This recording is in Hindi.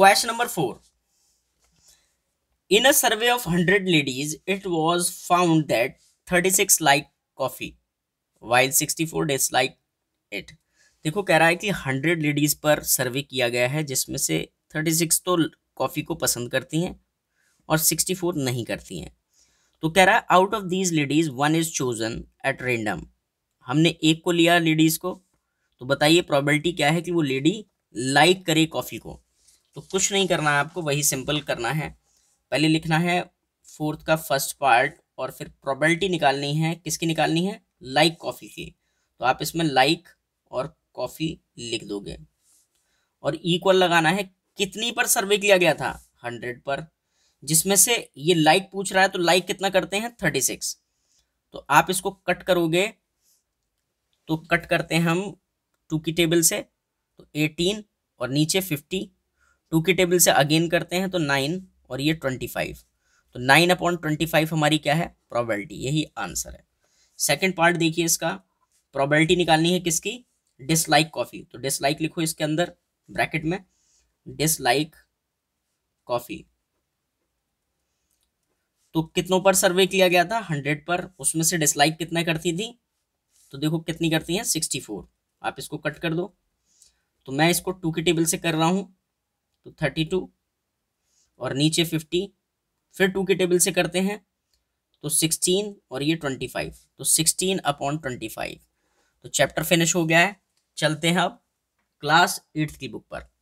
question number four of hundred ladies it was found that thirty six like coffee while sixty four 64 like it देखो कह रहा है कि हंड्रेड लेडीज पर सर्वे किया गया है जिसमें से थर्टी सिक्स तो कॉफ़ी को पसंद करती हैं और सिक्सटी फोर नहीं करती हैं तो कह रहा है out of these ladies one is chosen at random हमने एक को लिया लेडीज़ को तो बताइए प्रॉबिलिटी क्या है कि वो लेडी लाइक करे कॉफ़ी को तो कुछ नहीं करना है आपको वही सिंपल करना है पहले लिखना है फोर्थ का फर्स्ट पार्ट और फिर प्रोबेबिलिटी निकालनी है किसकी निकालनी है लाइक like कॉफ़ी की तो आप इसमें लाइक like और कॉफ़ी लिख दोगे और इक्वल लगाना है कितनी पर सर्वे किया गया था हंड्रेड पर जिसमें से ये लाइक like पूछ रहा है तो लाइक कितना करते हैं थर्टी सिक्स तो आप इसको कट करोगे तो कट करते हैं हम टू की टेबल से तो एटीन और नीचे फिफ्टी टू के टेबल से अगेन करते हैं तो नाइन और ये ट्वेंटी फाइव तो नाइन अपॉन ट्वेंटी फाइव हमारी क्या है प्रोबेबिलिटी यही आंसर है सेकेंड पार्ट देखिए इसका प्रोबेबिलिटी निकालनी है किसकी डिसलाइक कॉफ़ी तो डिसलाइक लिखो इसके अंदर ब्रैकेट में डिसलाइक कॉफ़ी तो कितनों पर सर्वे किया गया था हंड्रेड पर उसमें से डिसलाइक कितना करती थी तो देखो कितनी करती है सिक्सटी फोर आप इसको कट कर दो तो मैं इसको टू के टेबल से कर रहा हूं तो थर्टी टू और नीचे फिफ्टी फिर टू के टेबल से करते हैं तो सिक्सटीन और ये ट्वेंटी फाइव तो सिक्सटीन अपॉन ट्वेंटी फाइव तो चैप्टर फिनिश हो गया है चलते हैं अब क्लास एट्थ की बुक पर